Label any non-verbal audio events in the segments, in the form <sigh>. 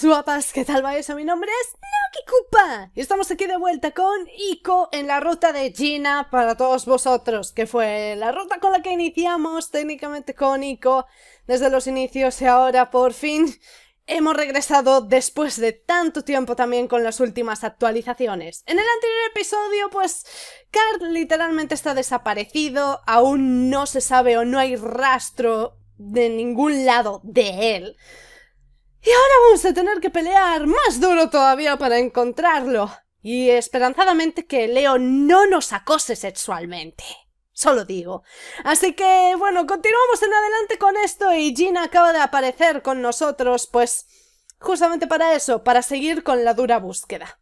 guapas, ¿qué tal vais? Mi nombre es Noki Kupa y estamos aquí de vuelta con Ico en la ruta de Gina para todos vosotros, que fue la ruta con la que iniciamos técnicamente con Ico desde los inicios y ahora por fin hemos regresado después de tanto tiempo también con las últimas actualizaciones. En el anterior episodio, pues, Carl literalmente está desaparecido, aún no se sabe o no hay rastro de ningún lado de él. Y ahora vamos a tener que pelear más duro todavía para encontrarlo. Y esperanzadamente que Leo no nos acose sexualmente. Solo digo. Así que, bueno, continuamos en adelante con esto y Gina acaba de aparecer con nosotros, pues justamente para eso, para seguir con la dura búsqueda.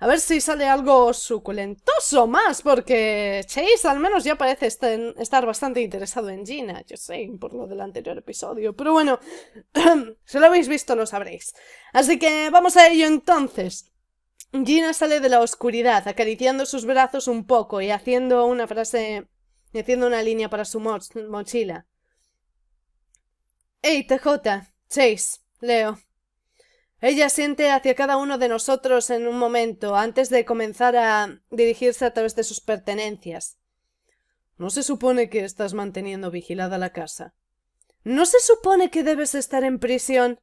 A ver si sale algo suculentoso más, porque Chase al menos ya parece este, estar bastante interesado en Gina, yo sé, por lo del anterior episodio, pero bueno, <clears throat> si lo habéis visto lo sabréis. Así que vamos a ello entonces. Gina sale de la oscuridad, acariciando sus brazos un poco y haciendo una frase... y haciendo una línea para su mochila. Hey, TJ, Chase, Leo, ella siente hacia cada uno de nosotros en un momento, antes de comenzar a dirigirse a través de sus pertenencias. No se supone que estás manteniendo vigilada la casa. No se supone que debes estar en prisión.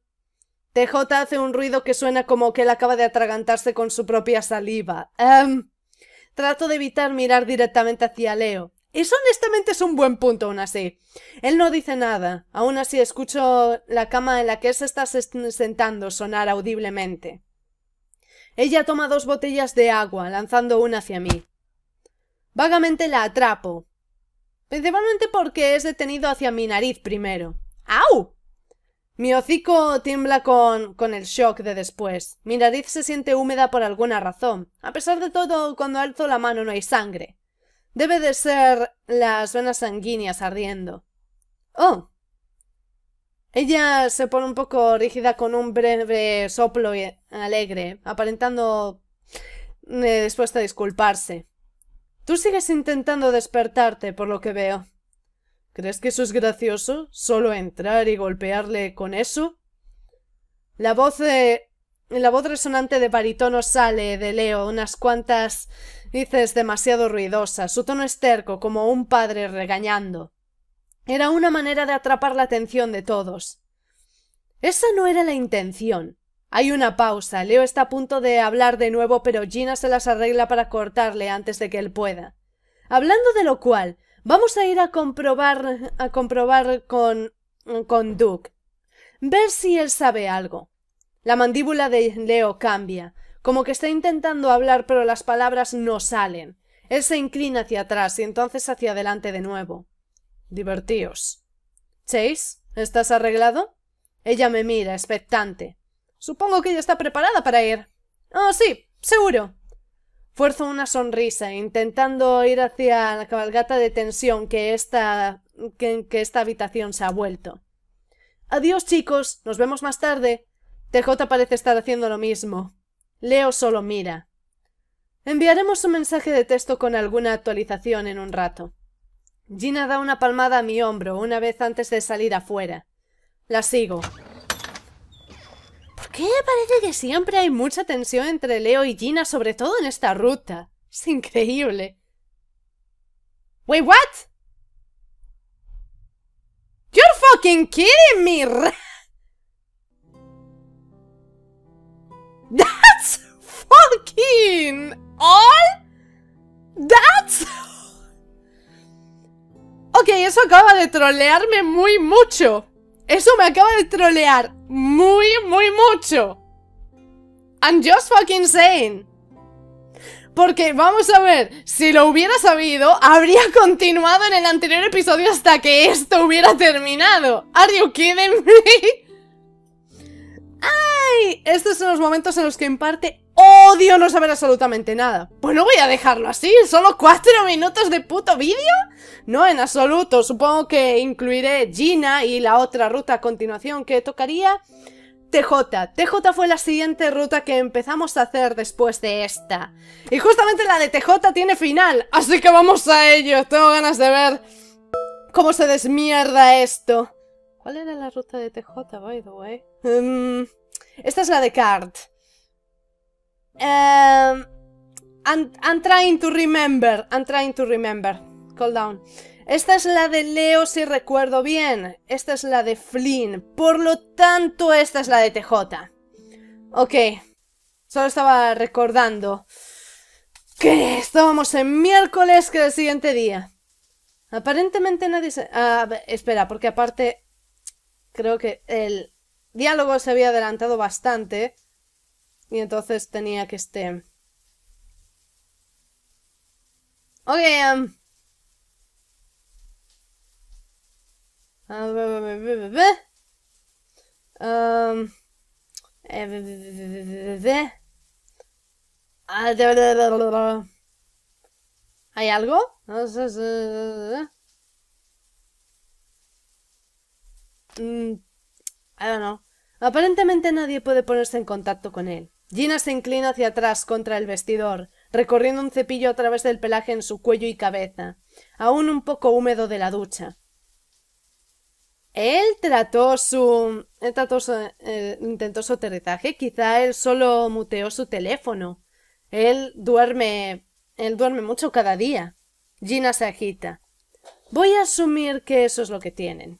TJ hace un ruido que suena como que él acaba de atragantarse con su propia saliva. Em, trato de evitar mirar directamente hacia Leo. Eso honestamente es un buen punto aún así. Él no dice nada. Aún así escucho la cama en la que él se está sentando sonar audiblemente. Ella toma dos botellas de agua, lanzando una hacia mí. Vagamente la atrapo. Principalmente porque es detenido hacia mi nariz primero. ¡Au! Mi hocico tiembla con, con el shock de después. Mi nariz se siente húmeda por alguna razón. A pesar de todo, cuando alzo la mano no hay sangre. Debe de ser las venas sanguíneas ardiendo. Oh. Ella se pone un poco rígida con un breve soplo alegre, aparentando eh, dispuesta a disculparse. Tú sigues intentando despertarte, por lo que veo. ¿Crees que eso es gracioso? ¿Solo entrar y golpearle con eso? La voz, en la voz resonante de baritono sale de Leo unas cuantas Dices demasiado ruidosa, su tono esterco, como un padre regañando. Era una manera de atrapar la atención de todos. Esa no era la intención. Hay una pausa. Leo está a punto de hablar de nuevo, pero Gina se las arregla para cortarle antes de que él pueda. Hablando de lo cual, vamos a ir a comprobar a comprobar con con Duke. Ver si él sabe algo. La mandíbula de Leo cambia como que está intentando hablar pero las palabras no salen. Él se inclina hacia atrás y entonces hacia adelante de nuevo. Divertíos. Chase, ¿estás arreglado? Ella me mira, expectante. Supongo que ella está preparada para ir. Oh, sí, seguro. Fuerzo una sonrisa, intentando ir hacia la cabalgata de tensión que esta, que esta habitación se ha vuelto. Adiós, chicos. Nos vemos más tarde. TJ parece estar haciendo lo mismo. Leo solo mira. Enviaremos un mensaje de texto con alguna actualización en un rato. Gina da una palmada a mi hombro una vez antes de salir afuera. La sigo. ¿Por qué parece que siempre hay mucha tensión entre Leo y Gina, sobre todo en esta ruta? Es increíble. Wait, what? You're fucking kidding me, <laughs> fucking all? That's... <laughs> Ok, eso acaba de trolearme muy mucho. Eso me acaba de trolear muy, muy mucho. I'm just fucking saying. Porque, vamos a ver, si lo hubiera sabido, habría <laughs> continuado en el anterior episodio hasta que esto hubiera terminado. ¿Are you kidding me? <laughs> ¡Ay! Estos son los momentos en los que en parte odio no saber absolutamente nada. Pues no voy a dejarlo así, solo cuatro minutos de puto vídeo. No, en absoluto, supongo que incluiré Gina y la otra ruta a continuación que tocaría. TJ. TJ fue la siguiente ruta que empezamos a hacer después de esta. Y justamente la de TJ tiene final, así que vamos a ello. Tengo ganas de ver cómo se desmierda esto. ¿Cuál era la ruta de TJ, by the way? Mm, esta es la de Card. Em, I'm, trying to remember. I'm trying to remember. Call down. Esta es la de Leo, si recuerdo bien. Esta es la de Flynn. Por lo tanto, esta es la de TJ. Ok. Solo estaba recordando que estábamos en miércoles, que el siguiente día. Aparentemente nadie se... Ah, espera, porque aparte creo que el diálogo se había adelantado bastante. Y entonces tenía que este... Ok, um... ¿Hay algo? I Aparentemente nadie puede ponerse en contacto con él. Gina se inclina hacia atrás contra el vestidor, recorriendo un cepillo a través del pelaje en su cuello y cabeza, aún un poco húmedo de la ducha. Él trató su... Él trató eh, intentó su aterrizaje. Quizá él solo muteó su teléfono. Él duerme... Él duerme mucho cada día. Gina se agita. Voy a asumir que eso es lo que tienen.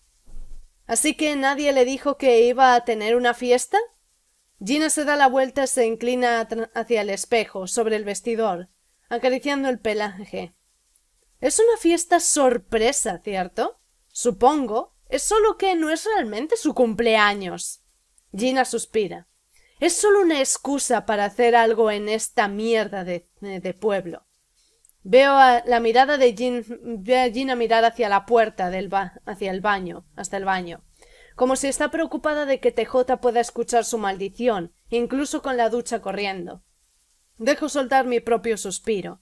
¿Así que nadie le dijo que iba a tener una fiesta? Gina se da la vuelta y se inclina hacia el espejo, sobre el vestidor, acariciando el pelaje. Es una fiesta sorpresa, ¿cierto? Supongo. Es solo que no es realmente su cumpleaños. Gina suspira. Es solo una excusa para hacer algo en esta mierda de, pueblo. Veo a la mirada de Gina, mirar hacia la puerta del hacia el baño, hasta el baño como si está preocupada de que TJ pueda escuchar su maldición, incluso con la ducha corriendo. Dejo soltar mi propio suspiro.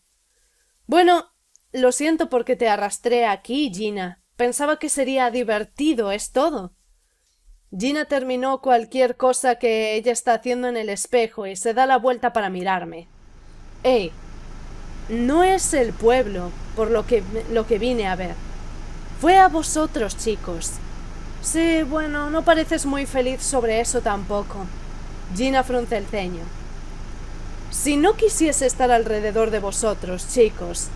Bueno, lo siento porque te arrastré aquí, Gina. Pensaba que sería divertido, es todo. Gina terminó cualquier cosa que ella está haciendo en el espejo y se da la vuelta para mirarme. Ey, no es el pueblo por lo que, lo que vine a ver. Fue a vosotros, chicos. Sí, bueno, no pareces muy feliz sobre eso tampoco. Gina frunce el ceño. Si no quisiese estar alrededor de vosotros, chicos,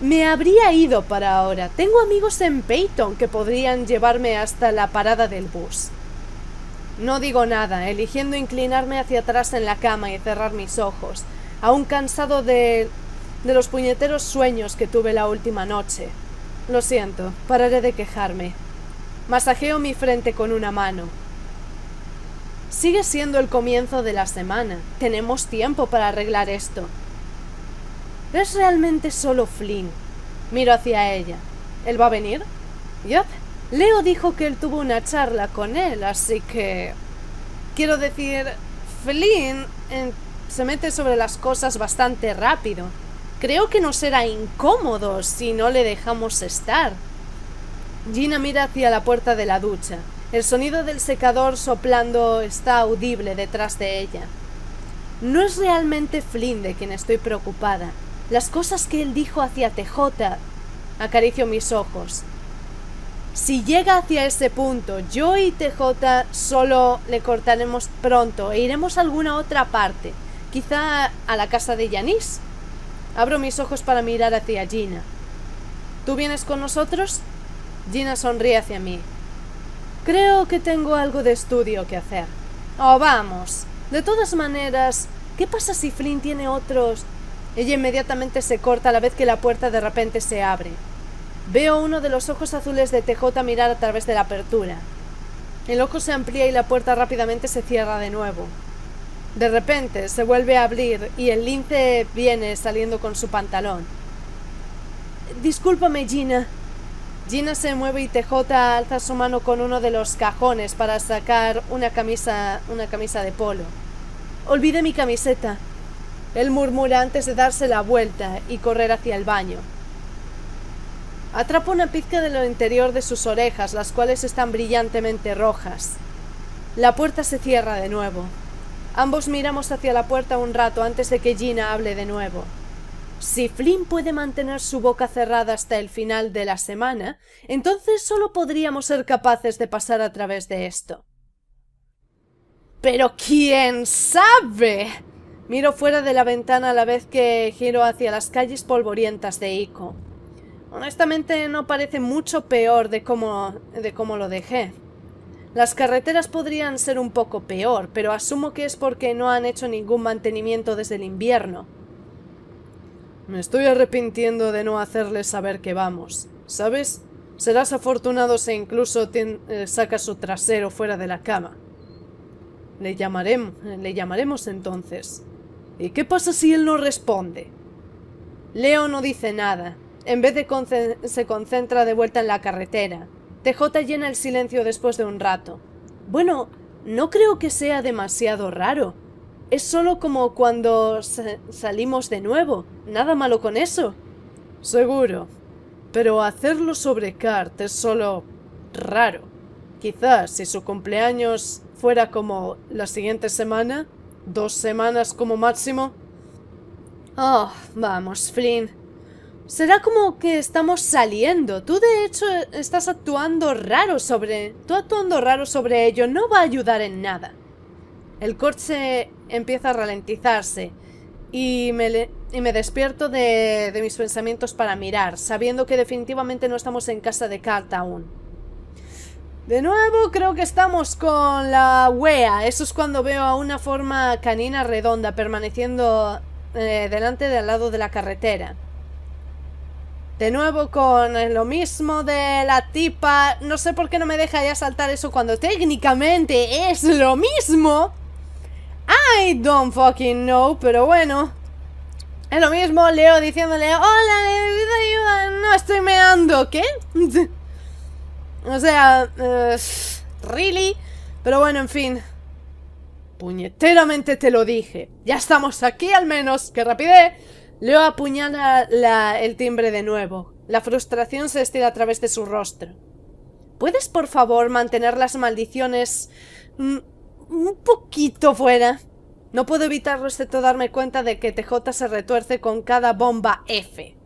me habría ido para ahora. Tengo amigos en Peyton que podrían llevarme hasta la parada del bus. No digo nada, eligiendo inclinarme hacia atrás en la cama y cerrar mis ojos, aún cansado de, de los puñeteros sueños que tuve la última noche. Lo siento, pararé de quejarme. Masajeo mi frente con una mano. Sigue siendo el comienzo de la semana. Tenemos tiempo para arreglar esto. Es realmente solo Flynn. Miro hacia ella. ¿Él va a venir? Yep. Leo dijo que él tuvo una charla con él, así que... Quiero decir, Flynn eh, se mete sobre las cosas bastante rápido. Creo que no será incómodo si no le dejamos estar. Gina mira hacia la puerta de la ducha. El sonido del secador soplando está audible detrás de ella. No es realmente Flynn de quien estoy preocupada. Las cosas que él dijo hacia TJ. Acaricio mis ojos. Si llega hacia ese punto, yo y TJ solo le cortaremos pronto e iremos a alguna otra parte, quizá a la casa de Yanis. Abro mis ojos para mirar hacia Gina. ¿Tú vienes con nosotros? Gina sonríe hacia mí. Creo que tengo algo de estudio que hacer. Oh, vamos. De todas maneras, ¿qué pasa si Flynn tiene otros? Ella inmediatamente se corta a la vez que la puerta de repente se abre. Veo uno de los ojos azules de TJ mirar a través de la apertura. El ojo se amplía y la puerta rápidamente se cierra de nuevo. De repente se vuelve a abrir y el lince viene saliendo con su pantalón. Discúlpame, Gina, Gina se mueve y TJ alza su mano con uno de los cajones para sacar una camisa, una camisa de polo. Olvide mi camiseta. Él murmura antes de darse la vuelta y correr hacia el baño. Atrapa una pizca de lo interior de sus orejas, las cuales están brillantemente rojas. La puerta se cierra de nuevo. Ambos miramos hacia la puerta un rato antes de que Gina hable de nuevo. Si Flynn puede mantener su boca cerrada hasta el final de la semana, entonces solo podríamos ser capaces de pasar a través de esto. ¡Pero quién sabe! Miro fuera de la ventana a la vez que giro hacia las calles polvorientas de Ico. Honestamente no parece mucho peor de cómo, de cómo lo dejé. Las carreteras podrían ser un poco peor, pero asumo que es porque no han hecho ningún mantenimiento desde el invierno. Me estoy arrepintiendo de no hacerle saber que vamos, ¿sabes? Serás afortunado si incluso eh, sacas su trasero fuera de la cama. Le, llamaremos, le llamaremos entonces. ¿Y qué pasa si él no responde? Leo no dice nada. En vez de se concentra de vuelta en la carretera. TJ llena el silencio después de un rato. Bueno, no creo que sea demasiado raro, es solo como cuando salimos de nuevo. Nada malo con eso. Seguro. Pero hacerlo sobre Cart es solo... raro. Quizás si su cumpleaños fuera como la siguiente semana, dos semanas como máximo. Oh, vamos, Flynn. Será como que estamos saliendo. Tú de hecho estás actuando raro sobre... Tú actuando raro sobre ello no va a ayudar en nada. El coche empieza a ralentizarse y me, despierto de, mis pensamientos para mirar, sabiendo que definitivamente no estamos en casa de carta aún. De nuevo creo que estamos con la wea. Eso es cuando veo a una forma canina redonda permaneciendo eh, delante del lado de la carretera. De nuevo con lo mismo de la tipa. No sé por qué no me deja ya saltar eso cuando técnicamente es lo mismo. I don't fucking know, pero bueno. Es lo mismo Leo diciéndole, hola, ayuda. no estoy meando, ¿qué? <laughs> o sea, eh, really. Pero bueno, en fin. Puñeteramente te lo dije. Ya estamos aquí al menos, que rapide. Leo apuñala el timbre de nuevo. La frustración se estira a través de su rostro. ¿Puedes, por favor, mantener las maldiciones mm, un poquito fuera. No puedo evitarlo excepto darme cuenta de que TJ se retuerce con cada bomba F.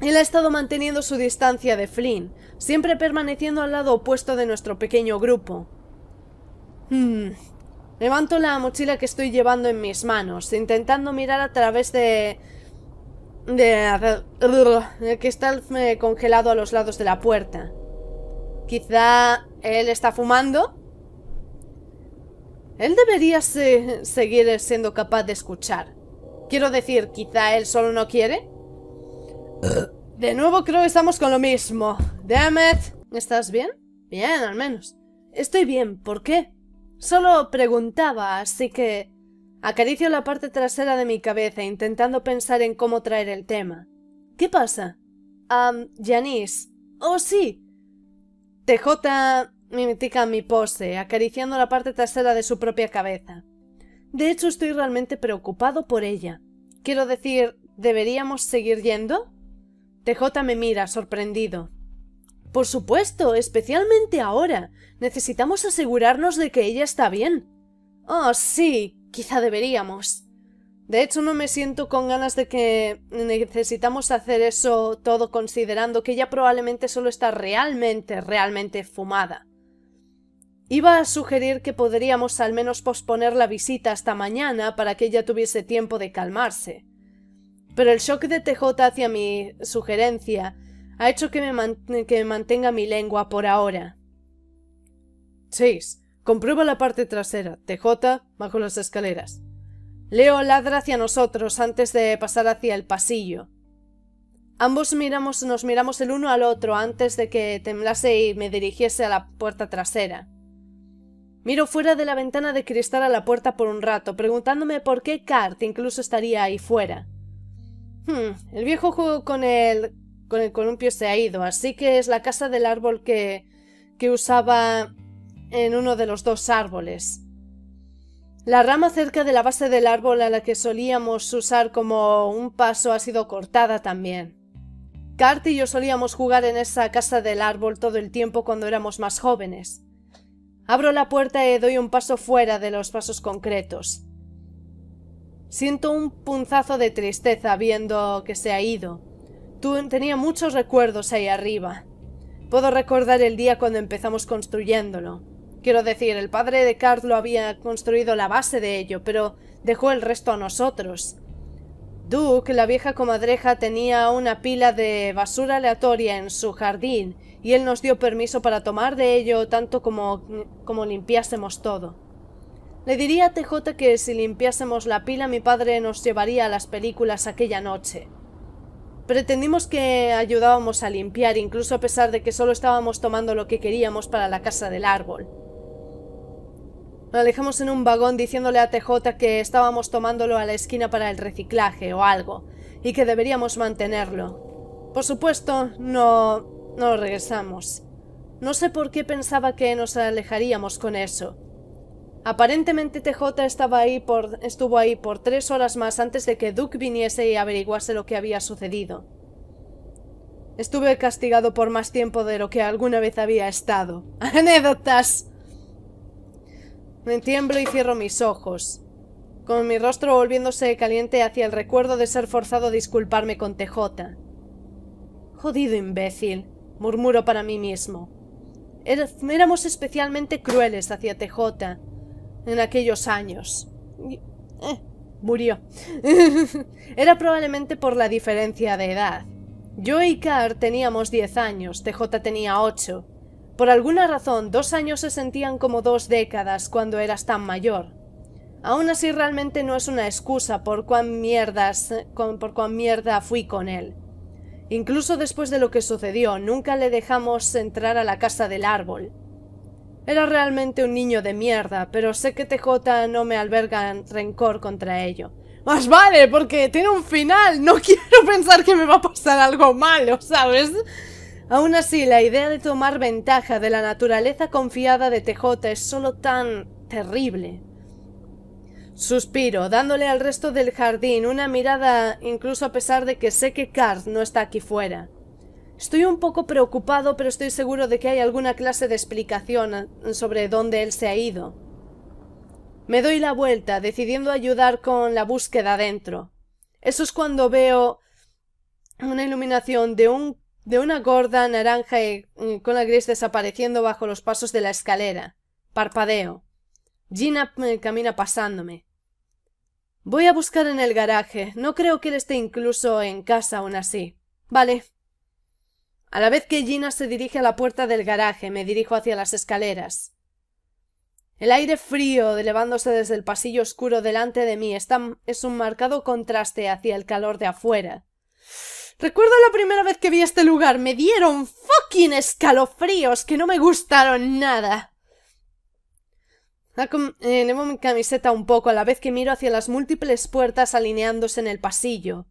Él ha estado manteniendo su distancia de Flynn, siempre permaneciendo al lado opuesto de nuestro pequeño grupo. Hmm. Levanto la mochila que estoy llevando en mis manos, intentando mirar a través de... de... que está eh, congelado a los lados de la puerta. Quizá él está fumando. Él debería seguir siendo capaz de escuchar. Quiero decir, quizá él solo no quiere. <coughs> De nuevo creo que estamos con lo mismo. Demet, ¿Estás bien? Bien, al menos. Estoy bien, ¿por qué? Solo preguntaba, así que... Acaricio la parte trasera de mi cabeza intentando pensar en cómo traer el tema. ¿Qué pasa? Ah, Janice. Oh, sí. TJ Mimitica mi pose, acariciando la parte trasera de su propia cabeza. De hecho, estoy realmente preocupado por ella. Quiero decir, ¿deberíamos seguir yendo? TJ me mira, sorprendido. Por supuesto, especialmente ahora. Necesitamos asegurarnos de que ella está bien. Oh, sí, quizá deberíamos. De hecho, no me siento con ganas de que necesitamos hacer eso todo considerando que ella probablemente solo está realmente, realmente fumada. Iba a sugerir que podríamos al menos posponer la visita hasta mañana para que ella tuviese tiempo de calmarse. Pero el shock de TJ hacia mi sugerencia ha hecho que me, mantenga mi lengua por ahora. 6. Comprueba la parte trasera. TJ bajo las escaleras. Leo ladra hacia nosotros antes de pasar hacia el pasillo. Ambos miramos, nos miramos el uno al otro antes de que temblase y me dirigiese a la puerta trasera. Miro fuera de la ventana de cristal a la puerta por un rato, preguntándome por qué Cart incluso estaría ahí fuera. Hmm, el viejo juego con el, con el columpio se ha ido, así que es la casa del árbol que, que usaba en uno de los dos árboles. La rama cerca de la base del árbol a la que solíamos usar como un paso ha sido cortada también. Cart y yo solíamos jugar en esa casa del árbol todo el tiempo cuando éramos más jóvenes. Abro la puerta y doy un paso fuera de los pasos concretos. Siento un punzazo de tristeza viendo que se ha ido. Tú tenía muchos recuerdos ahí arriba. Puedo recordar el día cuando empezamos construyéndolo. Quiero decir, el padre de lo había construido la base de ello, pero dejó el resto a nosotros. Duke, la vieja comadreja, tenía una pila de basura aleatoria en su jardín y él nos dio permiso para tomar de ello tanto como, como limpiásemos todo. Le diría a TJ que si limpiásemos la pila mi padre nos llevaría a las películas aquella noche. Pretendimos que ayudábamos a limpiar, incluso a pesar de que solo estábamos tomando lo que queríamos para la casa del árbol. Nos alejamos en un vagón diciéndole a TJ que estábamos tomándolo a la esquina para el reciclaje o algo, y que deberíamos mantenerlo. Por supuesto, no no regresamos. No sé por qué pensaba que nos alejaríamos con eso. Aparentemente TJ estaba ahí por, estuvo ahí por tres horas más antes de que Duke viniese y averiguase lo que había sucedido. Estuve castigado por más tiempo de lo que alguna vez había estado. <laughs> ¡Anécdotas! Me tiemblo y cierro mis ojos, con mi rostro volviéndose caliente hacia el recuerdo de ser forzado a disculparme con TJ. Jodido imbécil murmuro para mí mismo. Éramos especialmente crueles hacia TJ en aquellos años. Eh, murió. <laughs> Era probablemente por la diferencia de edad. Yo y Carr teníamos 10 años, TJ tenía 8. Por alguna razón, dos años se sentían como dos décadas cuando eras tan mayor. Aún así, realmente no es una excusa por cuán mierdas, eh, por cuán mierda fui con él. Incluso después de lo que sucedió, nunca le dejamos entrar a la casa del árbol. Era realmente un niño de mierda, pero sé que TJ no me alberga rencor contra ello. Más vale, porque tiene un final. No <laughs> quiero pensar que me va a pasar algo malo, ¿sabes? Aún así, la idea de tomar ventaja de la naturaleza confiada de TJ es solo tan terrible. Suspiro, dándole al resto del jardín una mirada incluso a pesar de que sé que Cars no está aquí fuera. Estoy un poco preocupado, pero estoy seguro de que hay alguna clase de explicación eh, sobre dónde él se ha ido. Me doy la vuelta, decidiendo ayudar con la búsqueda dentro. Eso es cuando veo una iluminación de de una gorda naranja eh, eh, con la gris desapareciendo bajo los pasos de la escalera. Parpadeo. Gina camina pasándome. Voy a buscar en el garaje. No creo que él esté incluso en casa aún así. Vale. A la vez que Gina se dirige a la puerta del garaje, me dirijo hacia las escaleras. El aire frío elevándose desde el pasillo oscuro delante de mí es un marcado contraste hacia el calor de afuera. Recuerdo la primera vez que vi este lugar, me dieron fucking escalofríos que no me gustaron nada. Llevo ah, eh, mi camiseta un poco a la vez que miro hacia las múltiples puertas alineándose en el pasillo.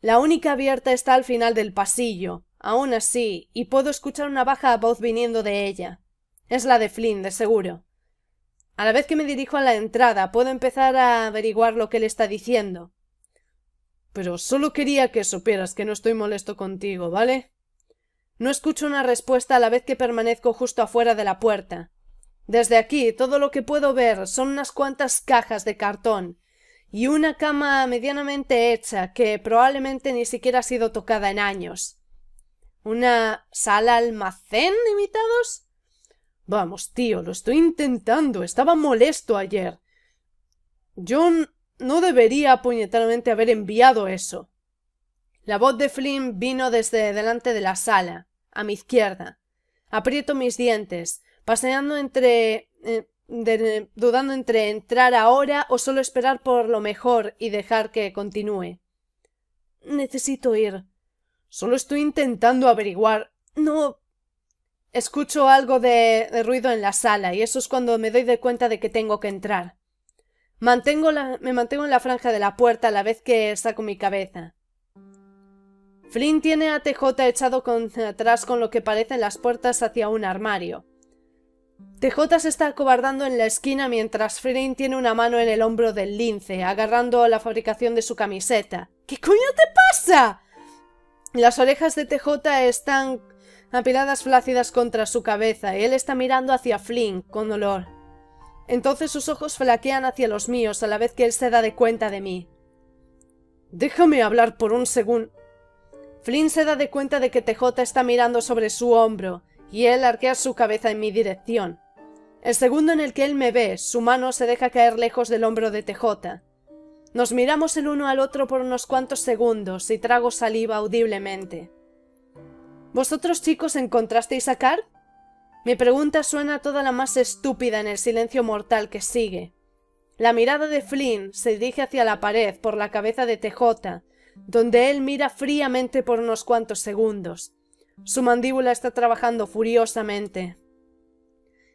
La única abierta está al final del pasillo, aún así, y puedo escuchar una baja voz viniendo de ella. Es la de Flynn, de seguro. A la vez que me dirijo a la entrada, puedo empezar a averiguar lo que él está diciendo. Pero solo quería que supieras que no estoy molesto contigo, ¿vale? No escucho una respuesta a la vez que permanezco justo afuera de la puerta. Desde aquí todo lo que puedo ver son unas cuantas cajas de cartón y una cama medianamente hecha que probablemente ni siquiera ha sido tocada en años. ¿Una sala almacén, imitados? Vamos, tío, lo estoy intentando. Estaba molesto ayer. John no debería puñetalmente haber enviado eso. La voz de Flynn vino desde delante de la sala, a mi izquierda. Aprieto mis dientes, paseando entre... Eh, dudando entre entrar ahora o solo esperar por lo mejor y dejar que continúe. Necesito ir. Solo estoy intentando averiguar. No. Escucho algo de, ruido en la sala y eso es cuando me doy de cuenta de que tengo que entrar. Mantengo me mantengo en la franja de la puerta a la vez que saco mi cabeza. Flynn tiene a TJ echado con, atrás con lo que parecen las puertas hacia un armario. TJ se está acobardando en la esquina mientras Flynn tiene una mano en el hombro del lince, agarrando la fabricación de su camiseta. ¿Qué coño te pasa? Las orejas de TJ están apiladas flácidas contra su cabeza y él está mirando hacia Flynn con dolor. Entonces sus ojos flaquean hacia los míos a la vez que él se da de cuenta de mí. Déjame hablar por un segundo. Flynn se da de cuenta de que TJ está mirando sobre su hombro y él arquea su cabeza en mi dirección. El segundo en el que él me ve, su mano se deja caer lejos del hombro de TJ. Nos miramos el uno al otro por unos cuantos segundos y trago saliva audiblemente. ¿Vosotros chicos encontrasteis a Car? Mi pregunta suena toda la más estúpida en el silencio mortal que sigue. La mirada de Flynn se dirige hacia la pared por la cabeza de TJ, donde él mira fríamente por unos cuantos segundos. Su mandíbula está trabajando furiosamente.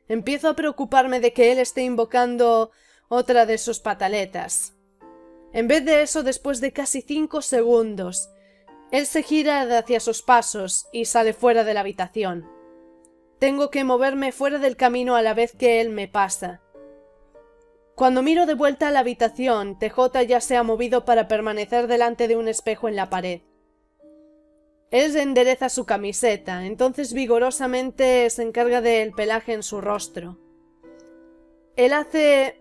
Empiezo a preocuparme de que él esté invocando otra de sus pataletas. En vez de eso, después de casi cinco segundos, él se gira hacia sus pasos y sale fuera de la habitación. Tengo que moverme fuera del camino a la vez que él me pasa. Cuando miro de vuelta a la habitación, TJ ya se ha movido para permanecer delante de un espejo en la pared. Él endereza su camiseta, entonces vigorosamente se encarga del pelaje en su rostro. Él hace...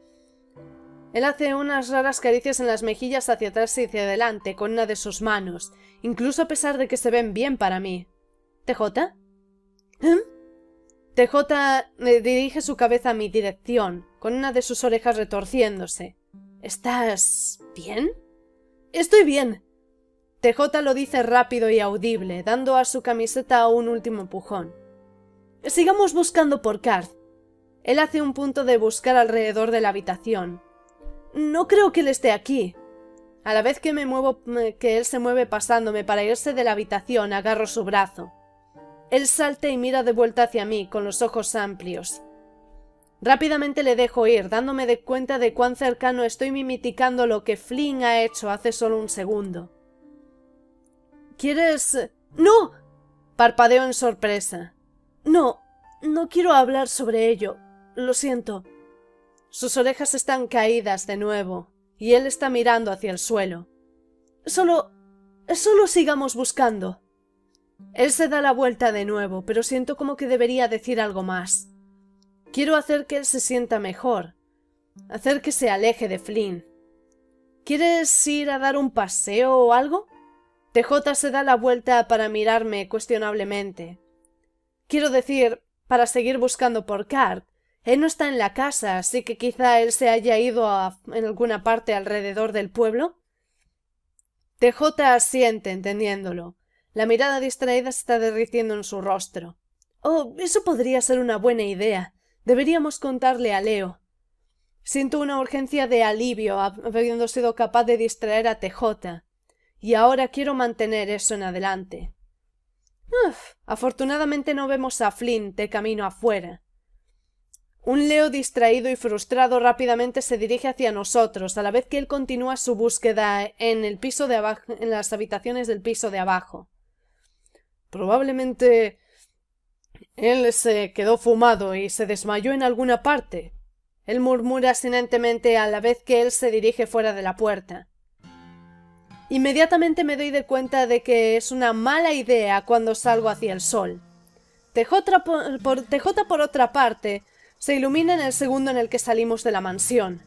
Él hace unas raras caricias en las mejillas hacia atrás y hacia adelante con una de sus manos, incluso a pesar de que se ven bien para mí. ¿TJ? ¿Eh? TJ eh, dirige su cabeza a mi dirección, con una de sus orejas retorciéndose. ¿Estás bien? Estoy bien, TJ lo dice rápido y audible, dando a su camiseta un último empujón. Sigamos buscando por Karth. Él hace un punto de buscar alrededor de la habitación. No creo que él esté aquí. A la vez que me muevo, eh, que él se mueve pasándome para irse de la habitación, agarro su brazo. Él salta y mira de vuelta hacia mí, con los ojos amplios. Rápidamente le dejo ir, dándome de cuenta de cuán cercano estoy mimiticando lo que Flynn ha hecho hace solo un segundo. ¿Quieres...? ¡No! Parpadeo en sorpresa. No, no quiero hablar sobre ello. Lo siento. Sus orejas están caídas de nuevo, y él está mirando hacia el suelo. Solo... solo sigamos buscando. Él se da la vuelta de nuevo, pero siento como que debería decir algo más. Quiero hacer que él se sienta mejor, hacer que se aleje de Flynn. ¿Quieres ir a dar un paseo o algo? TJ se da la vuelta para mirarme cuestionablemente. Quiero decir, para seguir buscando por Cart. Él no está en la casa, así que quizá él se haya ido a, en alguna parte alrededor del pueblo. TJ asiente, entendiéndolo. La mirada distraída se está derritiendo en su rostro. Oh, eso podría ser una buena idea. Deberíamos contarle a Leo. Siento una urgencia de alivio habiendo sido capaz de distraer a TJ y ahora quiero mantener eso en adelante. afortunadamente no vemos a Flint de camino afuera. Un Leo distraído y frustrado rápidamente se dirige hacia nosotros, a la vez que él continúa su búsqueda en el piso de abajo, en las habitaciones del piso de abajo. Probablemente él se quedó fumado y se desmayó en alguna parte. Él murmura silentemente a la vez que él se dirige fuera de la puerta. Inmediatamente me doy de cuenta de que es una mala idea cuando salgo hacia el sol. TJ por, por otra parte se ilumina en el segundo en el que salimos de la mansión.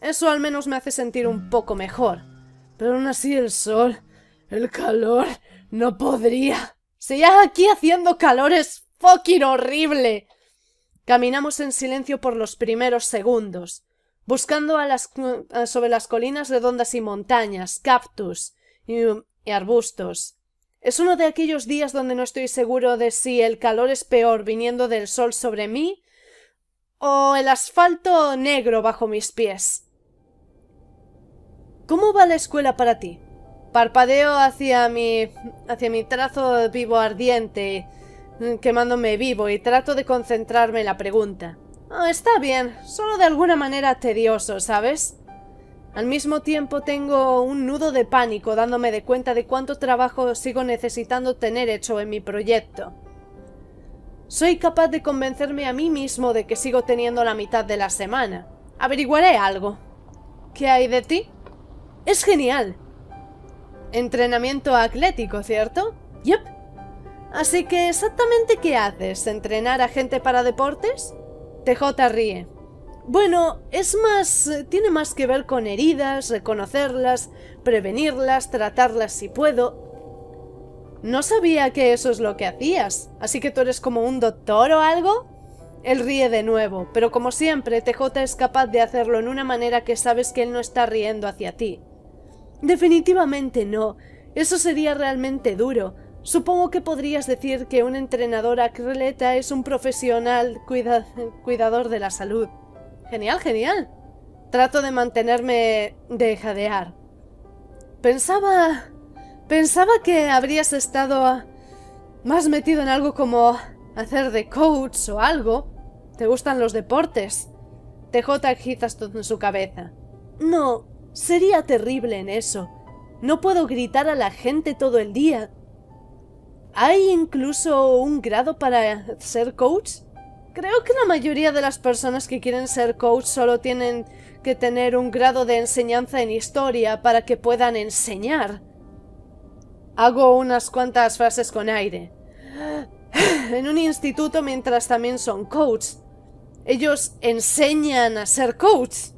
Eso al menos me hace sentir un poco mejor. Pero aún así el sol, el calor, no podría. Si aquí haciendo calor es fucking horrible. Caminamos en silencio por los primeros segundos buscando a las, sobre las colinas redondas y montañas, cactus y, arbustos. Es uno de aquellos días donde no estoy seguro de si el calor es peor viniendo del sol sobre mí o el asfalto negro bajo mis pies. ¿Cómo va la escuela para ti? Parpadeo hacia mi, hacia mi trazo vivo ardiente, quemándome vivo, y trato de concentrarme en la pregunta. Ah, está bien, solo de alguna manera tedioso, ¿sabes? Al mismo tiempo tengo un nudo de pánico dándome de cuenta de cuánto trabajo sigo necesitando tener hecho en mi proyecto. Soy capaz de convencerme a mí mismo de que sigo teniendo la mitad de la semana. Averiguaré algo. ¿Qué hay de ti? Es genial. Entrenamiento atlético, ¿cierto? Yep. Así que exactamente qué haces, entrenar a gente para deportes? TJ ríe. Bueno, es más, tiene más que ver con heridas, reconocerlas, prevenirlas, tratarlas si puedo. No sabía que eso es lo que hacías, así que tú eres como un doctor o algo. Él ríe de nuevo, pero como siempre, TJ es capaz de hacerlo en una manera que sabes que él no está riendo hacia ti. Definitivamente no, eso sería realmente duro, Supongo que podrías decir que un entrenador acroleta es un profesional cuidador de la salud. Genial, genial. Trato de mantenerme de jadear. Pensaba... Pensaba que habrías estado ah, más metido en algo como hacer de coach o algo. ¿Te gustan los deportes? TJ todo en su cabeza. No, sería terrible en eso. No puedo gritar a la gente todo el día. ¿Hay incluso un grado para ser coach? Creo que la mayoría de las personas que quieren ser coach solo tienen que tener un grado de enseñanza en historia para que puedan enseñar. Hago unas cuantas frases con aire. <gasps> En un instituto mientras también son coach. Ellos enseñan a ser coach.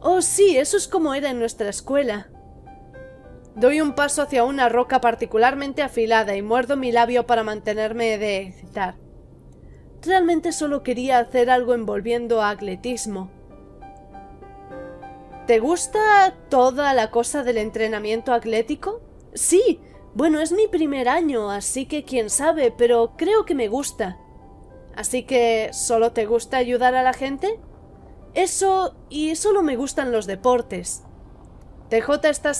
Oh sí, eso es como era en nuestra escuela. Doy un paso hacia una roca particularmente afilada y muerdo mi labio para mantenerme de excitar. Realmente solo quería hacer algo envolviendo a atletismo. ¿Te gusta toda la cosa del entrenamiento atlético? Sí, bueno, es mi primer año, así que quién sabe, pero creo que me gusta. Así que, ¿solo te gusta ayudar a la gente? Eso y solo me gustan los deportes. TJ está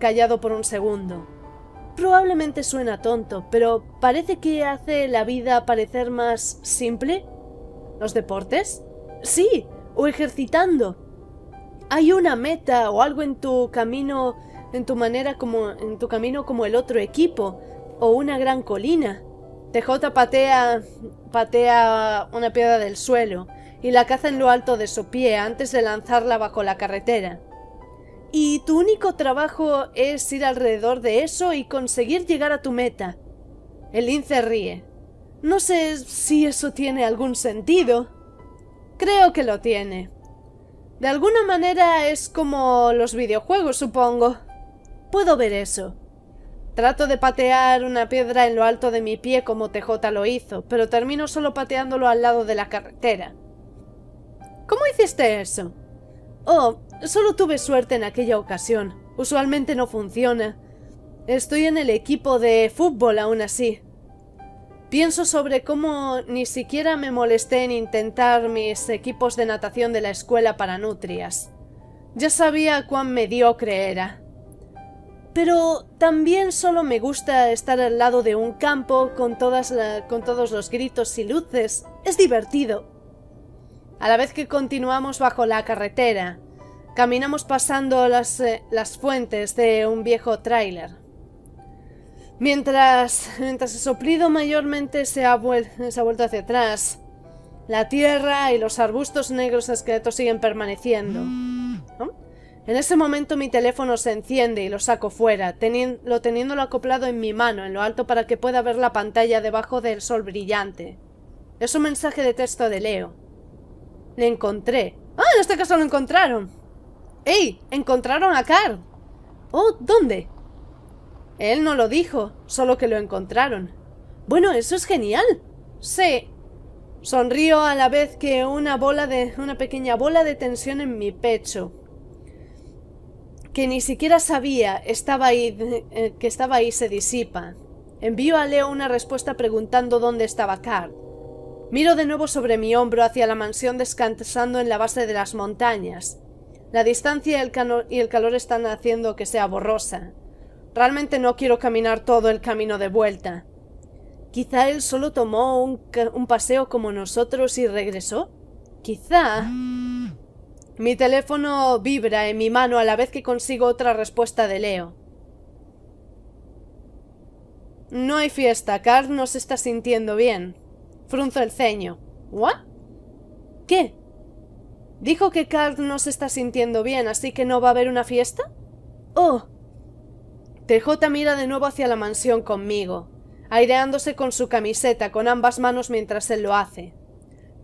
callado por un segundo. Probablemente suena tonto, pero parece que hace la vida parecer más simple. ¿Los deportes? Sí, o ejercitando. Hay una meta o algo en tu camino, en tu manera como en tu camino como el otro equipo o una gran colina. TJ patea patea una piedra del suelo y la caza en lo alto de su pie antes de lanzarla bajo la carretera y tu único trabajo es ir alrededor de eso y conseguir llegar a tu meta. El lince ríe. No sé si eso tiene algún sentido. Creo que lo tiene. De alguna manera es como los videojuegos, supongo. Puedo ver eso. Trato de patear una piedra en lo alto de mi pie como TJ lo hizo, pero termino solo pateándolo al lado de la carretera. ¿Cómo hiciste eso? Oh, solo tuve suerte en aquella ocasión. Usualmente no funciona. Estoy en el equipo de fútbol aún así. Pienso sobre cómo ni siquiera me molesté en intentar mis equipos de natación de la escuela para nutrias. Ya sabía cuán mediocre era. Pero también solo me gusta estar al lado de un campo con, todas con todos los gritos y luces. Es divertido a la vez que continuamos bajo la carretera. Caminamos pasando las, eh, las fuentes de un viejo tráiler. Mientras, mientras el soplido mayormente se ha, vuelto hacia atrás, la tierra y los arbustos negros esqueletos siguen permaneciendo. En ese momento mi teléfono se enciende y lo saco fuera, lo teniéndolo acoplado en mi mano, en lo alto para que pueda ver la pantalla debajo del sol brillante. Es un mensaje de texto de Leo. Le encontré. ¡Ah! En este caso lo encontraron. ¡Ey! Encontraron a Carl. Oh, ¿dónde? Él no lo dijo, solo que lo encontraron. Bueno, eso es genial. Sí. Sonrío a la vez que una bola de. una pequeña bola de tensión en mi pecho. Que ni siquiera sabía estaba ahí, eh, que estaba ahí se disipa. Envío a Leo una respuesta preguntando dónde estaba Carl. Miro de nuevo sobre mi hombro hacia la mansión descansando en la base de las montañas. La distancia y el, calor, están haciendo que sea borrosa. Realmente no quiero caminar todo el camino de vuelta. Quizá él solo tomó un, paseo como nosotros y regresó. Quizá... Mi teléfono vibra en mi mano a la vez que consigo otra respuesta de Leo. No hay fiesta, Carl no se está sintiendo bien. Frunzo el ceño. ¿What? ¿Qué? Dijo que Carl no se está sintiendo bien, así que no va a haber una fiesta. Oh. TJ mira de nuevo hacia la mansión conmigo, aireándose con su camiseta con ambas manos mientras él lo hace.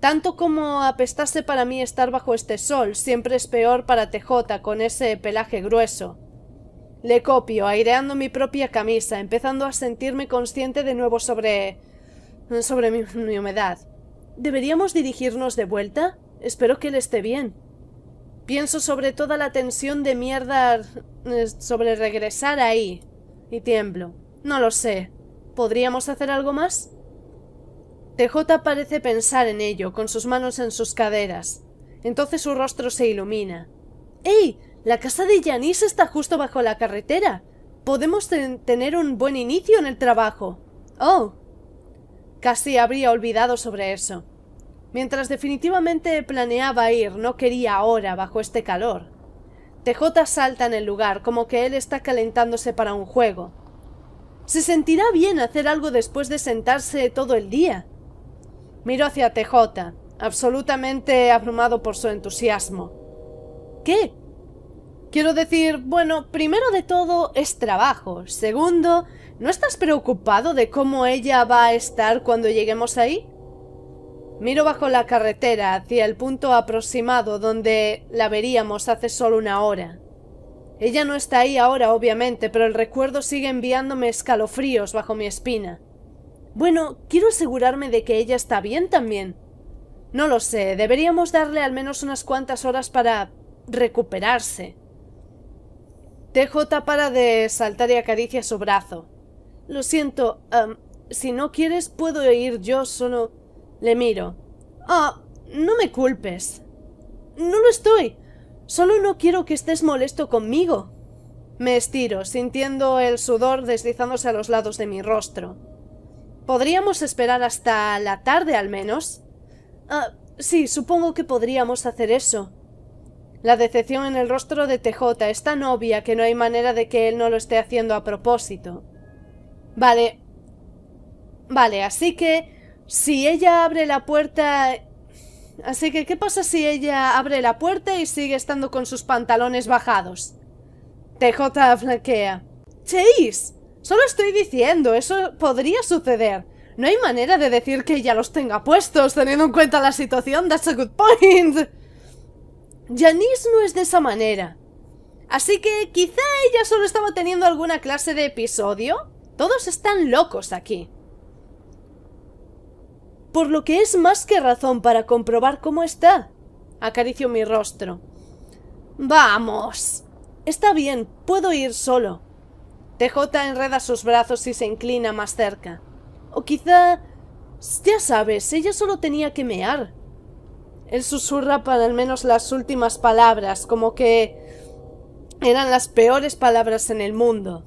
Tanto como apestase para mí estar bajo este sol, siempre es peor para TJ con ese pelaje grueso. Le copio, aireando mi propia camisa, empezando a sentirme consciente de nuevo sobre sobre mi, humedad. ¿Deberíamos dirigirnos de vuelta? Espero que él esté bien. Pienso sobre toda la tensión de mierda eh, sobre regresar ahí. Y tiemblo. No lo sé. ¿Podríamos hacer algo más? TJ parece pensar en ello, con sus manos en sus caderas. Entonces su rostro se ilumina. ¡Ey! La casa de Yanis está justo bajo la carretera. Podemos tener un buen inicio en el trabajo. Oh, Casi habría olvidado sobre eso. Mientras definitivamente planeaba ir, no quería ahora bajo este calor. TJ salta en el lugar como que él está calentándose para un juego. Se sentirá bien hacer algo después de sentarse todo el día. Miro hacia TJ, absolutamente abrumado por su entusiasmo. ¿Qué? Quiero decir, bueno, primero de todo es trabajo, segundo ¿No estás preocupado de cómo ella va a estar cuando lleguemos ahí? Miro bajo la carretera hacia el punto aproximado donde la veríamos hace solo una hora. Ella no está ahí ahora, obviamente, pero el recuerdo sigue enviándome escalofríos bajo mi espina. Bueno, quiero asegurarme de que ella está bien también. No lo sé, deberíamos darle al menos unas cuantas horas para recuperarse. TJ para de saltar y acaricia su brazo. Lo siento, si no quieres puedo ir yo, solo... Le miro. Ah, no me culpes. No lo estoy. Solo no quiero que estés molesto conmigo. Me estiro, sintiendo el sudor deslizándose a los lados de mi rostro. ¿Podríamos esperar hasta la tarde al menos? Ah, sí, supongo que podríamos hacer eso. La decepción en el rostro de TJ es tan obvia que no hay manera de que él no lo esté haciendo a propósito. Vale. Vale, así que si ella abre la puerta... Así que, ¿qué pasa si ella abre la puerta y sigue estando con sus pantalones bajados? TJ flaquea. Chase, solo estoy diciendo, eso podría suceder. No hay manera de decir que ella los tenga puestos, teniendo en cuenta la situación, that's a good point. Janice no es de esa manera. Así que quizá ella solo estaba teniendo alguna clase de episodio. Todos están locos aquí. Por lo que es más que razón para comprobar cómo está. Acaricio mi rostro. Vamos. Está bien, puedo ir solo. TJ enreda sus brazos y se inclina más cerca. O quizá... Ya sabes, ella solo tenía que mear. Él susurra para al menos las últimas palabras, como que... eran las peores palabras en el mundo.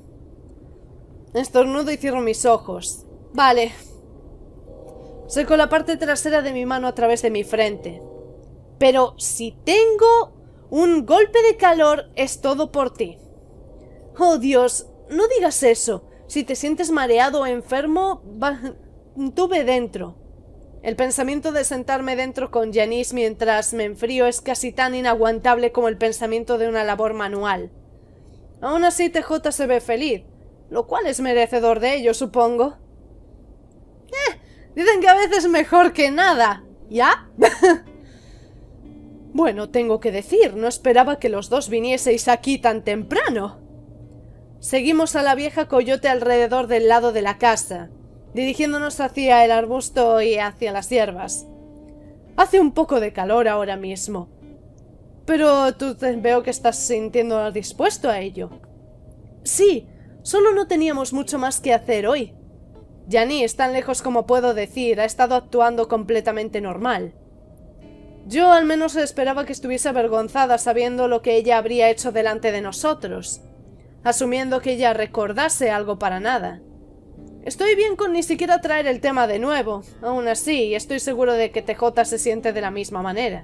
Estornudo y cierro mis ojos. Vale. Seco la parte trasera de mi mano a través de mi frente. Pero si tengo un golpe de calor, es todo por ti. Oh Dios, no digas eso. Si te sientes mareado o enfermo, tuve dentro. El pensamiento de sentarme dentro con Janice mientras me enfrío es casi tan inaguantable como el pensamiento de una labor manual. Aún así, TJ se ve feliz lo cual es merecedor de ello, supongo. Eh, dicen que a veces mejor que nada, ¿ya? <laughs> bueno, tengo que decir, no esperaba que los dos vinieseis aquí tan temprano. Seguimos a la vieja coyote alrededor del lado de la casa, dirigiéndonos hacia el arbusto y hacia las hierbas. Hace un poco de calor ahora mismo, pero tú veo que estás sintiendo dispuesto a ello. Sí, Solo no teníamos mucho más que hacer hoy. Janice, tan lejos como puedo decir, ha estado actuando completamente normal. Yo al menos esperaba que estuviese avergonzada sabiendo lo que ella habría hecho delante de nosotros, asumiendo que ella recordase algo para nada. Estoy bien con ni siquiera traer el tema de nuevo, aún así estoy seguro de que TJ se siente de la misma manera.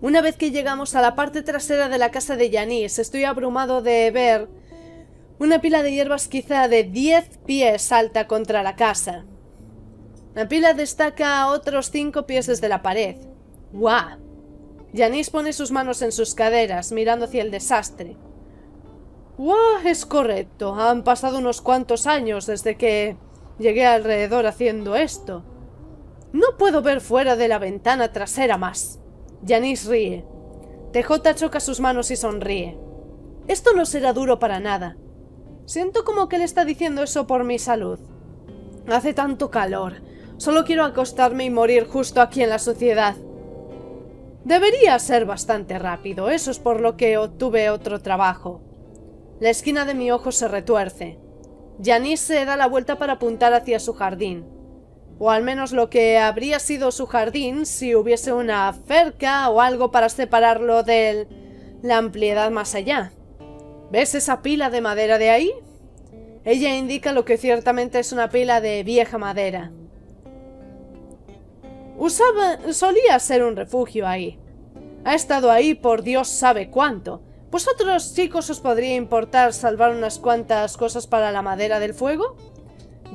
Una vez que llegamos a la parte trasera de la casa de Yanis, estoy abrumado de ver una pila de hierbas quizá de 10 pies alta, contra la casa. La pila destaca otros 5 pies desde la pared. ¡Guau! Yanis pone sus manos en sus caderas, mirando hacia el desastre. ¡Guau! Es correcto. Han pasado unos cuantos años desde que llegué alrededor haciendo esto. No puedo ver fuera de la ventana trasera más. Yanis ríe. TJ choca sus manos y sonríe. Esto no será duro para nada. Siento como que él está diciendo eso por mi salud. Hace tanto calor. Solo quiero acostarme y morir justo aquí en la sociedad. Debería ser bastante rápido, eso es por lo que obtuve otro trabajo. La esquina de mi ojo se retuerce. Janice se da la vuelta para apuntar hacia su jardín. O al menos lo que habría sido su jardín si hubiese una cerca o algo para separarlo de la ampliedad más allá. ¿Ves esa pila de madera de ahí? Ella indica lo que ciertamente es una pila de vieja madera. Usaba, solía ser un refugio ahí. Ha estado ahí por Dios sabe cuánto. ¿Vosotros chicos os podría importar salvar unas cuantas cosas para la madera del fuego?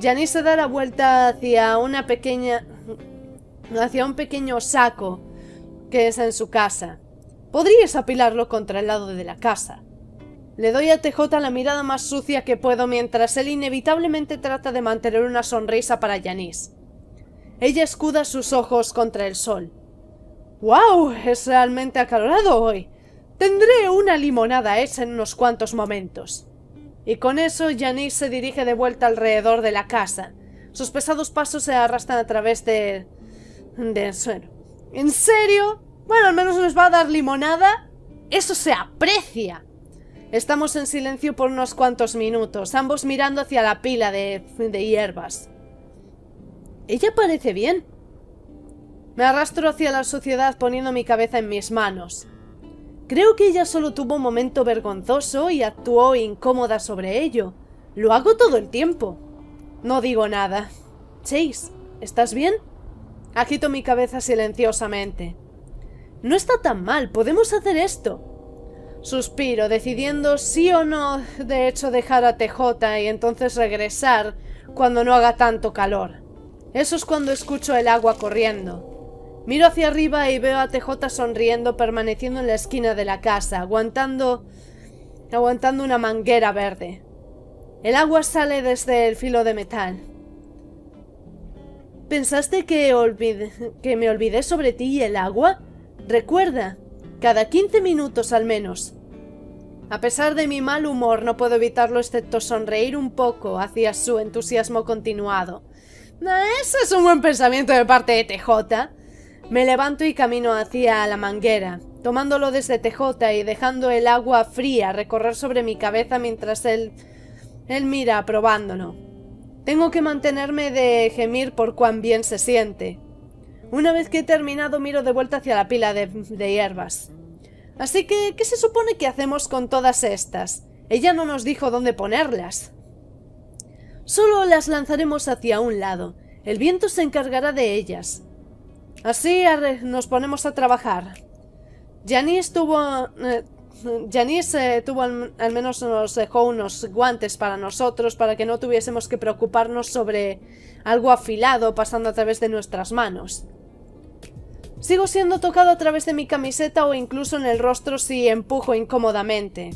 Janice da la vuelta hacia una pequeña... hacia un pequeño saco que es en su casa. Podrías apilarlo contra el lado de la casa. Le doy a TJ la mirada más sucia que puedo mientras él inevitablemente trata de mantener una sonrisa para Janice. Ella escuda sus ojos contra el sol. ¡Wow! Es realmente acalorado hoy. Tendré una limonada esa en unos cuantos momentos. Y con eso Janice se dirige de vuelta alrededor de la casa. Sus pesados pasos se arrastran a través de... de suelo. ¿En serio? Bueno, al menos nos va a dar limonada. Eso se aprecia. Estamos en silencio por unos cuantos minutos, ambos mirando hacia la pila de, hierbas. Ella parece bien. Me arrastro hacia la sociedad poniendo mi cabeza en mis manos. Creo que ella solo tuvo un momento vergonzoso y actuó incómoda sobre ello. Lo hago todo el tiempo. No digo nada. Chase, ¿estás bien? Agito mi cabeza silenciosamente. No está tan mal, podemos hacer esto. Suspiro, decidiendo sí o no de hecho dejar a TJ y entonces regresar cuando no haga tanto calor. Eso es cuando escucho el agua corriendo. Miro hacia arriba y veo a TJ sonriendo permaneciendo en la esquina de la casa, aguantando aguantando una manguera verde. El agua sale desde el filo de metal. ¿Pensaste que, que me olvidé sobre ti y el agua? Recuerda, cada 15 minutos al menos. A pesar de mi mal humor no puedo evitarlo excepto sonreír un poco hacia su entusiasmo continuado. Ese es un buen pensamiento de parte de TJ. Me levanto y camino hacia la manguera, tomándolo desde TJ y dejando el agua fría recorrer sobre mi cabeza mientras él... él mira probándolo. Tengo que mantenerme de gemir por cuán bien se siente. Una vez que he terminado miro de vuelta hacia la pila de, hierbas. Así que, ¿qué se supone que hacemos con todas estas? Ella no nos dijo dónde ponerlas. Solo las lanzaremos hacia un lado. El viento se encargará de ellas. Así nos ponemos a trabajar. Janice tuvo... Eh, eh, tuvo al, menos nos dejó unos guantes para nosotros para que no tuviésemos que preocuparnos sobre algo afilado pasando a través de nuestras manos. Sigo siendo tocado a través de mi camiseta o incluso en el rostro si empujo incómodamente.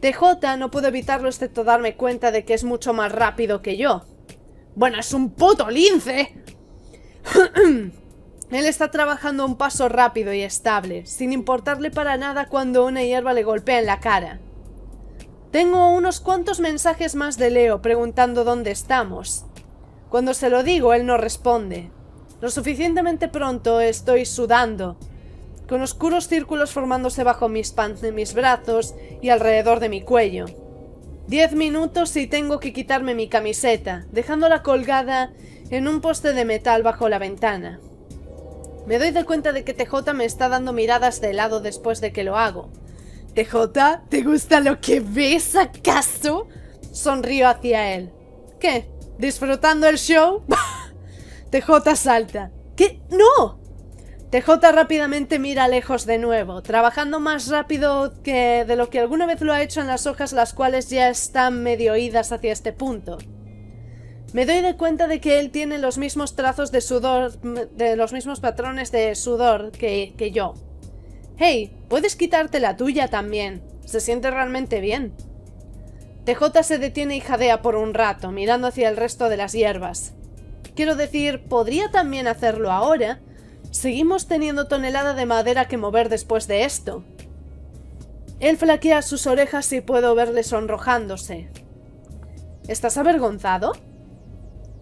TJ no puedo evitarlo excepto darme cuenta de que es mucho más rápido que yo. Bueno, es un puto lince. <clears throat> Él está trabajando a un paso rápido y estable, sin importarle para nada cuando una hierba le golpea en la cara. Tengo unos cuantos mensajes más de Leo preguntando dónde estamos. Cuando se lo digo, él no responde. Lo suficientemente pronto estoy sudando, con oscuros círculos formándose bajo mis, mis brazos y alrededor de mi cuello. Diez minutos y tengo que quitarme mi camiseta, dejándola colgada en un poste de metal bajo la ventana. Me doy de cuenta de que TJ me está dando miradas de lado después de que lo hago. TJ, ¿te gusta lo que ves acaso? Sonrío hacia él. ¿Qué? ¿Disfrutando el show? <laughs> TJ salta. ¿Qué? ¡No! TJ rápidamente mira lejos de nuevo, trabajando más rápido que de lo que alguna vez lo ha hecho en las hojas las cuales ya están medio idas hacia este punto. Me doy de cuenta de que él tiene los mismos trazos de sudor, de los mismos patrones de sudor que, que yo. Hey, puedes quitarte la tuya también. Se siente realmente bien. TJ se detiene y jadea por un rato, mirando hacia el resto de las hierbas. Quiero decir, podría también hacerlo ahora. Seguimos teniendo tonelada de madera que mover después de esto. Él flaquea sus orejas y puedo verle sonrojándose. ¿Estás avergonzado?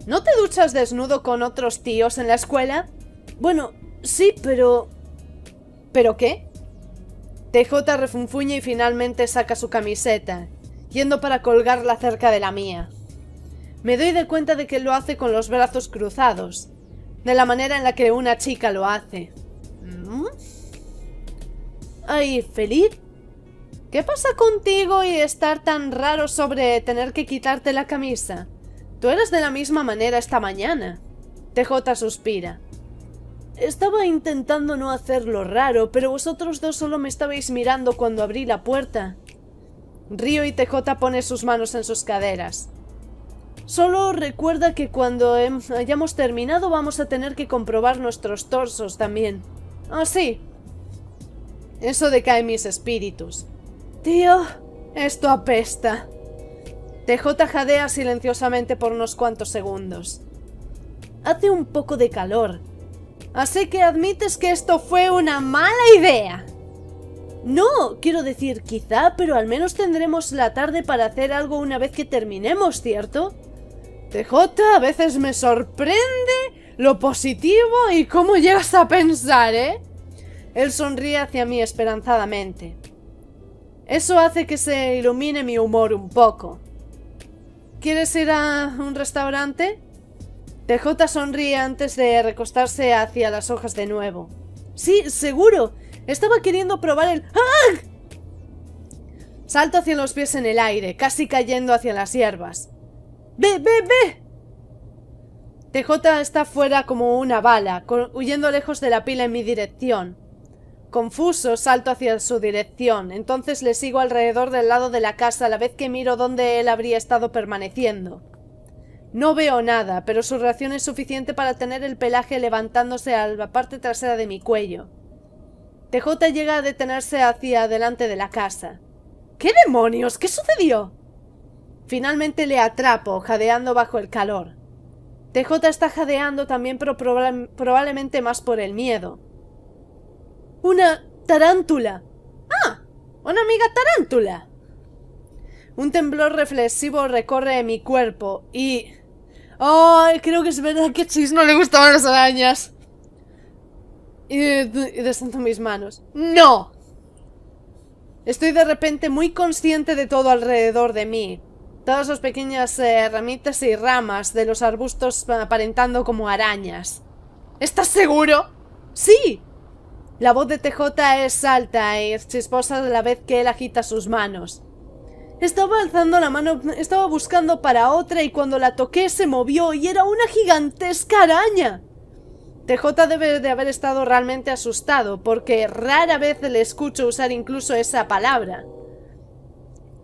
¿No te duchas desnudo con otros tíos en la escuela? Bueno, sí, pero... ¿Pero qué? TJ refunfuña y finalmente saca su camiseta, yendo para colgarla cerca de la mía. Me doy de cuenta de que lo hace con los brazos cruzados, de la manera en la que una chica lo hace. ¿Mm? Ay, ¿Feliz? ¿qué pasa contigo y estar tan raro sobre tener que quitarte la camisa? Tú eres de la misma manera esta mañana. TJ suspira. Estaba intentando no hacerlo raro, pero vosotros dos solo me estabais mirando cuando abrí la puerta. Río y TJ pone sus manos en sus caderas. Solo recuerda que cuando hayamos terminado vamos a tener que comprobar nuestros torsos también. Ah, sí. Eso decae mis espíritus. Tío, esto apesta. TJ jadea silenciosamente por unos cuantos segundos. Hace un poco de calor. Así que admites que esto fue una mala idea. No, quiero decir, quizá, pero al menos tendremos la tarde para hacer algo una vez que terminemos, ¿cierto? TJ a veces me sorprende lo positivo y cómo llegas a pensar, ¿eh? Él sonríe hacia mí esperanzadamente. Eso hace que se ilumine mi humor un poco. ¿Quieres ir a un restaurante? TJ sonríe antes de recostarse hacia las hojas de nuevo. Sí, seguro. Estaba queriendo probar el... ¡Ah! Salto hacia los pies en el aire, casi cayendo hacia las hierbas. ¡Ve, ve, ve! TJ está fuera como una bala, huyendo lejos de la pila en mi dirección. Confuso, salto hacia su dirección, entonces le sigo alrededor del lado de la casa a la vez que miro dónde él habría estado permaneciendo. No veo nada, pero su reacción es suficiente para tener el pelaje levantándose a la parte trasera de mi cuello. TJ llega a detenerse hacia adelante de la casa. ¿Qué demonios? ¿Qué sucedió? Finalmente le atrapo, jadeando bajo el calor. TJ está jadeando también, pero probablemente más por el miedo. Una tarántula. Ah, una amiga tarántula. Un temblor reflexivo recorre mi cuerpo y... ¡Oh! Creo que es verdad que a Chis no le gustaban las arañas. Y, y mis manos. ¡No! Estoy de repente muy consciente de todo alrededor de mí todas sus pequeñas eh, ramitas y ramas de los arbustos aparentando como arañas. ¿Estás seguro? ¡Sí! La voz de TJ es alta y chisposa de la vez que él agita sus manos. Estaba alzando la mano, estaba buscando para otra y cuando la toqué se movió y era una gigantesca araña. TJ debe de haber estado realmente asustado porque rara vez le escucho usar incluso esa palabra.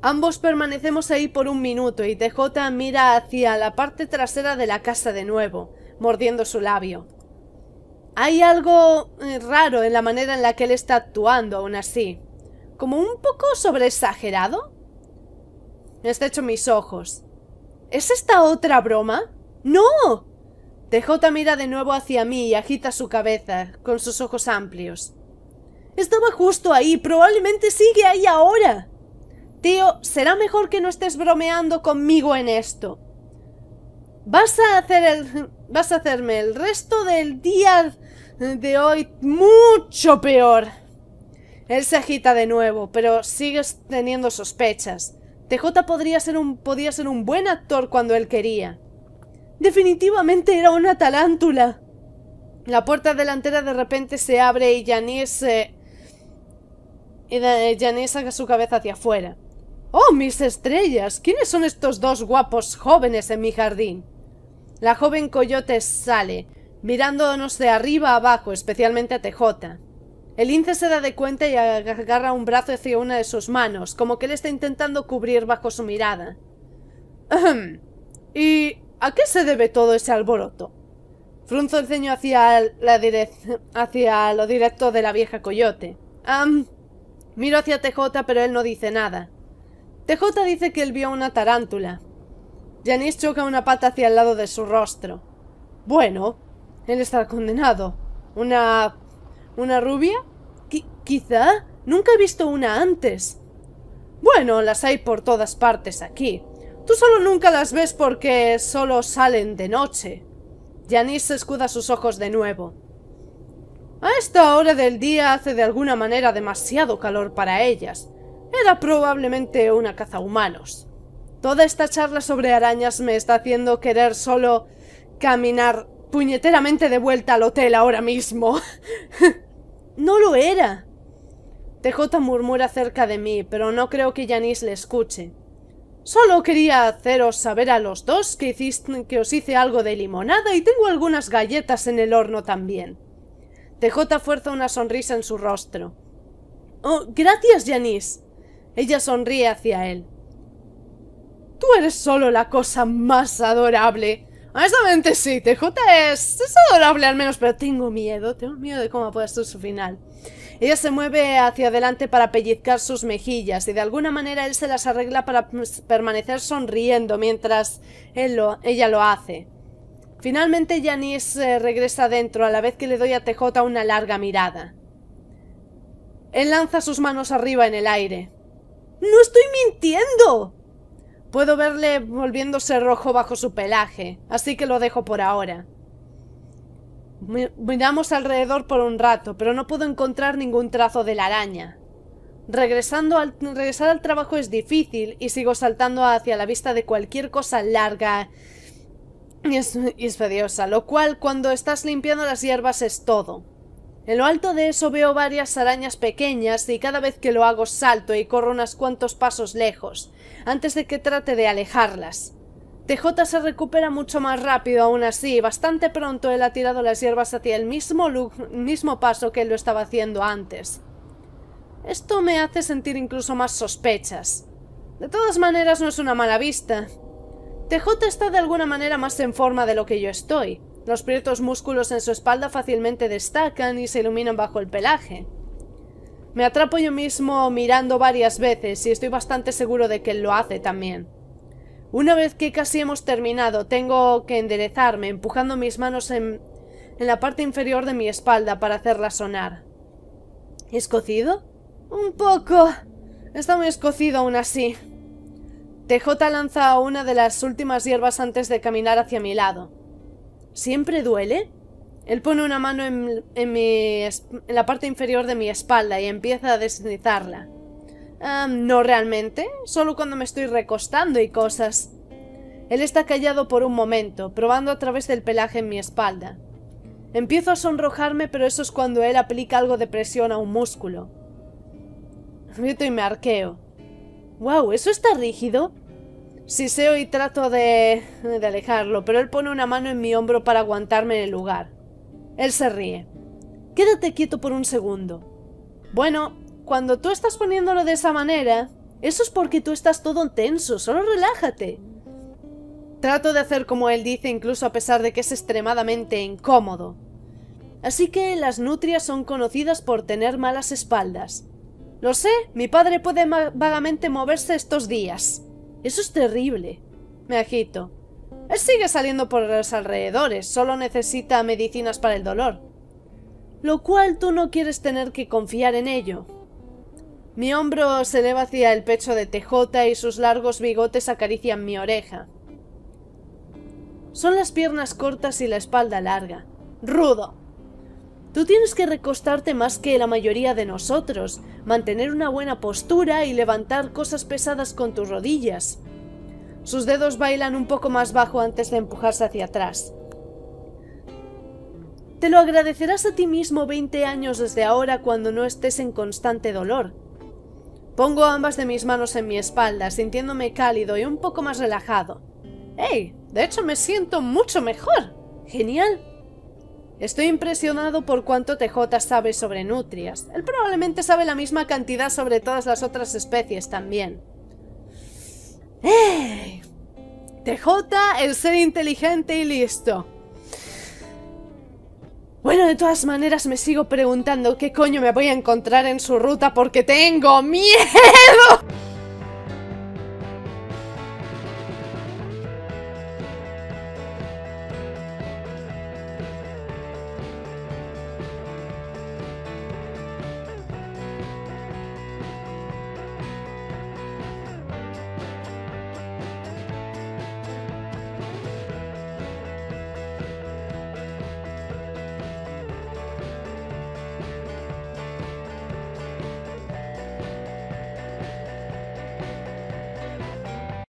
Ambos permanecemos ahí por un minuto y TJ mira hacia la parte trasera de la casa de nuevo, mordiendo su labio. Hay algo eh, raro en la manera en la que él está actuando aún así. Como un poco sobreexagerado. Estrecho mis ojos. ¿Es esta otra broma? ¡No! TJ mira de nuevo hacia mí y agita su cabeza, con sus ojos amplios. Estaba justo ahí, probablemente sigue ahí ahora. Tío, será mejor que no estés bromeando conmigo en esto. Vas a hacer el... Vas a hacerme el resto del día de hoy mucho peor. Él se agita de nuevo, pero sigues teniendo sospechas. TJ podría ser un, podía ser un buen actor cuando él quería. Definitivamente era una talántula La puerta delantera de repente se abre y Janice... Eh, y eh, Janice saca su cabeza hacia afuera. ¡Oh, mis estrellas! ¿Quiénes son estos dos guapos jóvenes en mi jardín? La joven coyote sale, mirándonos de arriba abajo, especialmente a TJ. El lince se da de cuenta y agarra un brazo hacia una de sus manos, como que él está intentando cubrir bajo su mirada. ¿Y a qué se debe todo ese alboroto? Frunzo el ceño hacia, la hacia lo directo de la vieja coyote. miro hacia TJ, pero él no dice nada. TJ dice que él vio una tarántula. Janice choca una pata hacia el lado de su rostro. Bueno, él está condenado. ¿Una... una rubia? quizá. Nunca he visto una antes. Bueno, las hay por todas partes aquí. Tú solo nunca las ves porque solo salen de noche. Janice escuda sus ojos de nuevo. A esta hora del día hace de alguna manera demasiado calor para ellas. Era probablemente una caza humanos. Toda esta charla sobre arañas me está haciendo querer solo caminar puñeteramente de vuelta al hotel ahora mismo. <laughs> no lo era. TJ murmura cerca de mí, pero no creo que Yanis le escuche. Solo quería haceros saber a los dos que, os hice algo de limonada y tengo algunas galletas en el horno también. TJ fuerza una sonrisa en su rostro. Oh, gracias, Yanis. Ella sonríe hacia él. Tú eres solo la cosa más adorable. Honestamente sí, TJ es, es adorable al menos, pero tengo miedo, tengo miedo de cómo puede ser su final. Ella se mueve hacia adelante para pellizcar sus mejillas y de alguna manera él se las arregla para permanecer sonriendo mientras lo, ella lo hace. Finalmente yanis eh, regresa adentro a la vez que le doy a TJ una larga mirada. Él lanza sus manos arriba en el aire. ¡No estoy mintiendo! Puedo verle volviéndose rojo bajo su pelaje, así que lo dejo por ahora. Miramos alrededor por un rato, pero no puedo encontrar ningún trazo de la araña. Regresando al, regresar al trabajo es difícil y sigo saltando hacia la vista de cualquier cosa larga y, es, lo cual cuando estás limpiando las hierbas es todo. En lo alto de eso veo varias arañas pequeñas y cada vez que lo hago salto y corro unos cuantos pasos lejos, antes de que trate de alejarlas. TJ se recupera mucho más rápido aún así, bastante pronto él ha tirado las hierbas hacia el mismo, mismo paso que él lo estaba haciendo antes. Esto me hace sentir incluso más sospechas. De todas maneras no es una mala vista. TJ está de alguna manera más en forma de lo que yo estoy. Los prietos músculos en su espalda fácilmente destacan y se iluminan bajo el pelaje. Me atrapo yo mismo mirando varias veces y estoy bastante seguro de que él lo hace también. Una vez que casi hemos terminado, tengo que enderezarme, empujando mis manos en, en la parte inferior de mi espalda para hacerla sonar. ¿Escocido? Un poco. Está muy escocido aún así. TJ lanza una de las últimas hierbas antes de caminar hacia mi lado. ¿Siempre duele? Él pone una mano en, la parte inferior de mi espalda y empieza a deslizarla. no realmente, solo cuando me estoy recostando y cosas. Él está callado por un momento, probando a través del pelaje en mi espalda. Empiezo a sonrojarme, pero eso es cuando él aplica algo de presión a un músculo. Grito y me arqueo. ¡Wow! ¿Eso está rígido? sé y trato de... de alejarlo, pero él pone una mano en mi hombro para aguantarme en el lugar. Él se ríe. Quédate quieto por un segundo. Bueno, cuando tú estás poniéndolo de esa manera, eso es porque tú estás todo tenso, solo relájate. Trato de hacer como él dice incluso a pesar de que es extremadamente incómodo. Así que las nutrias son conocidas por tener malas espaldas. Lo sé, mi padre puede vagamente moverse estos días. Eso es terrible. Me agito. Él sigue saliendo por los alrededores, solo necesita medicinas para el dolor. Lo cual tú no quieres tener que confiar en ello. Mi hombro se eleva hacia el pecho de TJ y sus largos bigotes acarician mi oreja. Son las piernas cortas y la espalda larga. Rudo. Tú tienes que recostarte más que la mayoría de nosotros, mantener una buena postura y levantar cosas pesadas con tus rodillas. Sus dedos bailan un poco más bajo antes de empujarse hacia atrás. Te lo agradecerás a ti mismo 20 años desde ahora cuando no estés en constante dolor. Pongo ambas de mis manos en mi espalda, sintiéndome cálido y un poco más relajado. ¡Ey! De hecho me siento mucho mejor. ¡Genial! Estoy impresionado por cuánto TJ sabe sobre nutrias. Él probablemente sabe la misma cantidad sobre todas las otras especies también. ¡Eh! TJ, el ser inteligente y listo. Bueno, de todas maneras me sigo preguntando qué coño me voy a encontrar en su ruta porque tengo miedo.